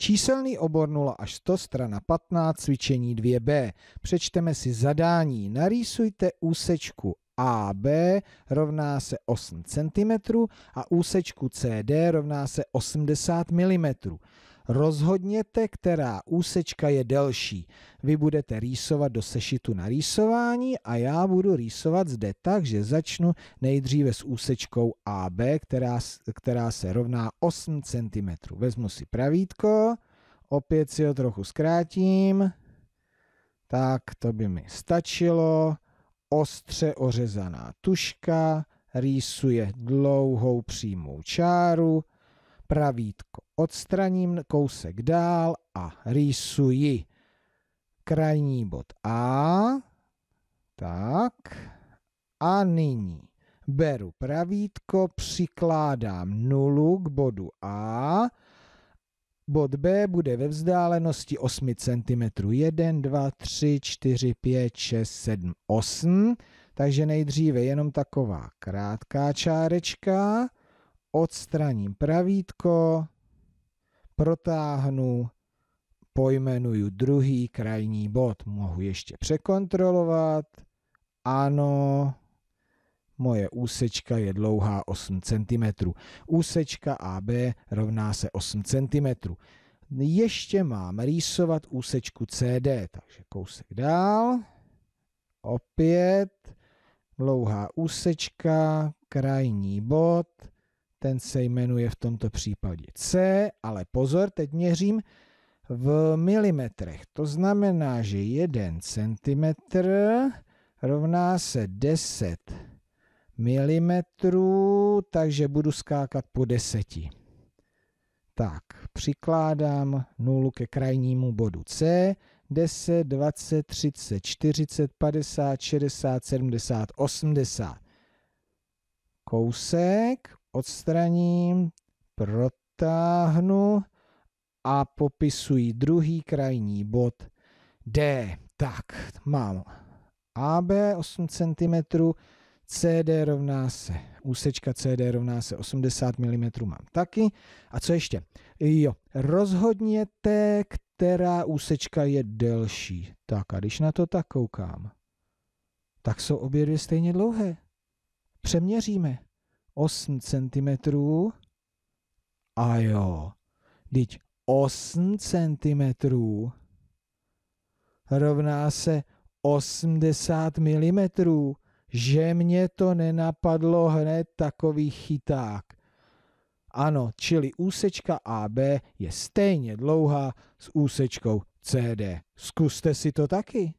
Číselný obor 0 až 100, strana 15, cvičení 2b. Přečteme si zadání. Narýsujte úsečku AB rovná se 8 cm a úsečku CD rovná se 80 mm. Rozhodněte, která úsečka je delší. Vy budete rýsovat do sešitu na rýsování a já budu rýsovat zde tak, že začnu nejdříve s úsečkou AB, která, která se rovná 8 cm. Vezmu si pravítko, opět si ho trochu zkrátím. Tak, to by mi stačilo. Ostře ořezaná tuška rýsuje dlouhou přímou čáru pravítko odstraním kousek dál a rýsuji krajní bod A. Tak. A nyní beru pravítko, přikládám nulu k bodu A. Bod B bude ve vzdálenosti 8 cm. 1, 2, 3, 4, 5, 6, 7, 8. Takže nejdříve jenom taková krátká čárečka odstraním pravítko, protáhnu, pojmenuju druhý krajní bod. Mohu ještě překontrolovat. Ano, moje úsečka je dlouhá 8 cm. Úsečka AB rovná se 8 cm. Ještě mám rýsovat úsečku CD, takže kousek dál. Opět dlouhá úsečka, krajní bod ten se jmenuje v tomto případě C, ale pozor, teď měřím v milimetrech. To znamená, že 1 cm rovná se 10 mm, takže budu skákat po 10. Tak, přikládám nulu ke krajnímu bodu C, 10, 20, 30, 40, 50, 60, 70, 80. Kousek, odstraním, protáhnu a popisuji druhý krajní bod D. Tak, mám AB 8 cm, CD rovná se, úsečka CD rovná se 80 mm mám taky. A co ještě? Jo, rozhodněte, která úsečka je delší. Tak a když na to tak koukám, tak jsou obě dvě stejně dlouhé. Přeměříme. 8 cm. A jo, teď 8 cm rovná se 80 mm, že mě to nenapadlo hned takový chyták. Ano, čili úsečka AB je stejně dlouhá s úsečkou CD. Zkuste si to taky.